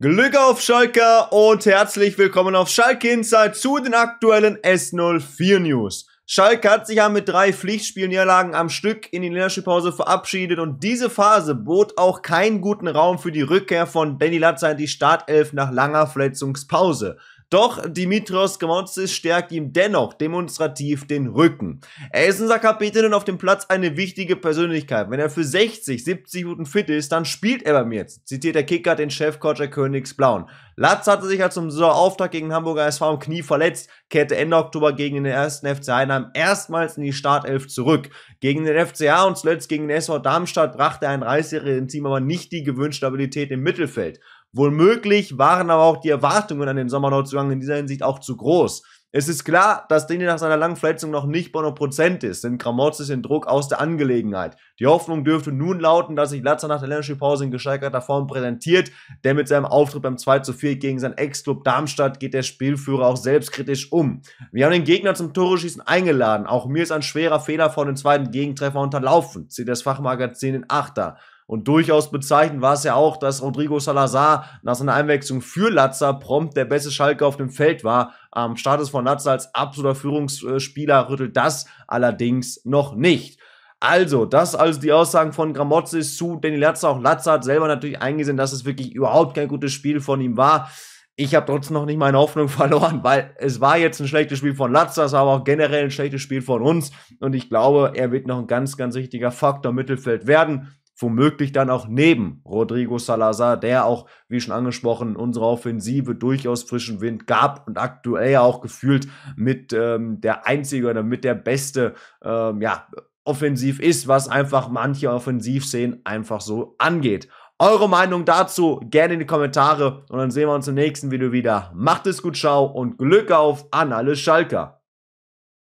Glück auf Schalke und herzlich willkommen auf Schalke Inside zu den aktuellen S04 News. Schalke hat sich ja mit drei Pflichtspielniederlagen am Stück in die Länderspielpause verabschiedet und diese Phase bot auch keinen guten Raum für die Rückkehr von Danny Latzer in die Startelf nach langer Verletzungspause. Doch Dimitros Gamontzis stärkt ihm dennoch demonstrativ den Rücken. Er ist unser Kapitän und auf dem Platz eine wichtige Persönlichkeit. Wenn er für 60, 70 Minuten fit ist, dann spielt er bei mir jetzt, zitiert der Kicker den Chefcoach der Königsblauen. Latz hatte sich als halt zum Saisonauftakt gegen Hamburger SV am Knie verletzt, kehrte Ende Oktober gegen den ersten FC Heinheim erstmals in die Startelf zurück. Gegen den FCA und zuletzt gegen den SV Darmstadt brachte ein 30 im Team aber nicht die gewünschte Stabilität im Mittelfeld. Wohl möglich waren aber auch die Erwartungen an den Sommerneuzugang in dieser Hinsicht auch zu groß. Es ist klar, dass Dini nach seiner langen Verletzung noch nicht bei 100% ist, denn Kramotz ist in Druck aus der Angelegenheit. Die Hoffnung dürfte nun lauten, dass sich Latzer nach der Länderspielpause in gesteigerter Form präsentiert, denn mit seinem Auftritt beim 2 zu 4 gegen seinen Ex-Club Darmstadt geht der Spielführer auch selbstkritisch um. Wir haben den Gegner zum Toreschießen eingeladen, auch mir ist ein schwerer Fehler vor dem zweiten Gegentreffer unterlaufen, zieht das Fachmagazin in Achter. Und durchaus bezeichnend war es ja auch, dass Rodrigo Salazar nach seiner Einwechslung für Latza prompt der beste Schalke auf dem Feld war. Am Status von Latza als absoluter Führungsspieler rüttelt das allerdings noch nicht. Also, das also die Aussagen von Gramozis zu Danny Latza. Auch Latza hat selber natürlich eingesehen, dass es wirklich überhaupt kein gutes Spiel von ihm war. Ich habe trotzdem noch nicht meine Hoffnung verloren, weil es war jetzt ein schlechtes Spiel von Latza, es war aber auch generell ein schlechtes Spiel von uns. Und ich glaube, er wird noch ein ganz, ganz wichtiger Faktor Mittelfeld werden womöglich dann auch neben Rodrigo Salazar, der auch, wie schon angesprochen, unserer Offensive durchaus frischen Wind gab und aktuell ja auch gefühlt mit ähm, der einzige oder mit der beste, ähm, ja, offensiv ist, was einfach manche Offensivszenen einfach so angeht. Eure Meinung dazu gerne in die Kommentare und dann sehen wir uns im nächsten Video wieder. Macht es gut, ciao und Glück auf an alle Schalker.